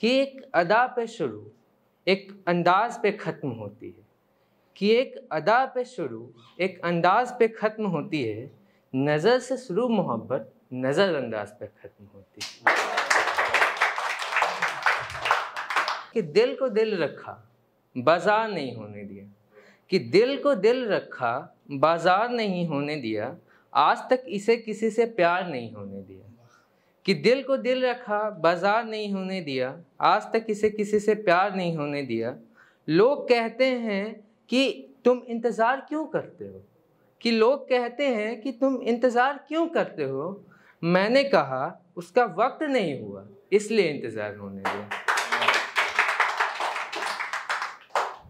कि एक अदा पे शुरू एक अंदाज पे ख़त्म होती है कि एक अदा पे शुरू एक अंदाज पे ख़त्म होती है नज़र से शुरू मोहब्बत नज़रअंदाज पे ख़त्म होती है कि दिल को दिल रखा बाजार नहीं होने दिया कि दिल को दिल रखा बाजार नहीं होने दिया आज तक इसे किसी से प्यार नहीं होने दिया कि दिल को दिल रखा बाजार नहीं होने दिया आज तक इसे किसी से प्यार नहीं होने दिया लोग कहते हैं कि तुम इंतज़ार क्यों करते हो कि लोग कहते हैं कि तुम इंतज़ार क्यों करते हो मैंने कहा उसका वक्त नहीं हुआ इसलिए इंतज़ार होने दिया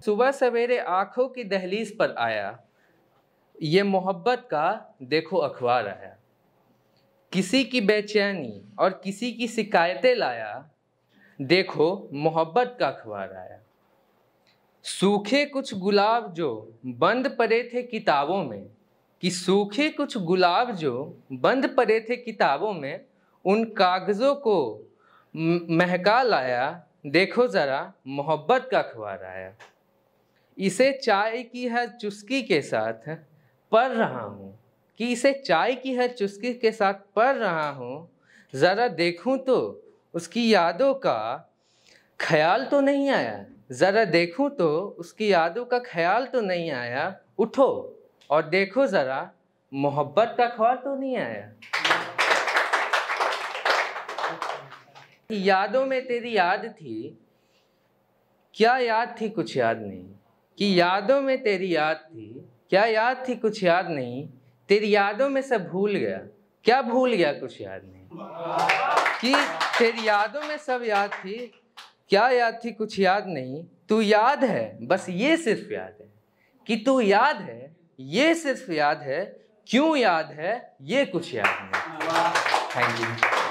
सुबह सवेरे आँखों की दहलीज पर आया ये मोहब्बत का देखो अखबार आया किसी की बेचैनी और किसी की शिकायतें लाया देखो मोहब्बत का अखबार आया सूखे कुछ गुलाब जो बंद पड़े थे किताबों में कि सूखे कुछ गुलाब जो बंद पड़े थे किताबों में उन कागज़ों को महका लाया देखो ज़रा मोहब्बत का अखबार आया इसे चाय की हर चुस्की के साथ पढ़ रहा हूँ कि इसे चाय की हर चुस्की के साथ पढ़ रहा हूँ ज़रा देखूँ तो उसकी यादों का ख्याल तो नहीं आया ज़रा देखूँ तो उसकी यादों का ख्याल तो नहीं आया उठो और देखो ज़रा मोहब्बत का ख्वाब तो नहीं आया यादों में तेरी याद थी क्या याद थी कुछ याद नहीं कि यादों में तेरी याद थी क्या याद थी कुछ याद नहीं तेरी यादों में सब भूल गया क्या भूल गया कुछ याद नहीं कि तेरी यादों में सब याद थी क्या याद थी कुछ याद नहीं तू याद है बस ये सिर्फ याद है कि तू याद है ये सिर्फ याद है क्यों याद है ये कुछ याद नहीं थैंक यू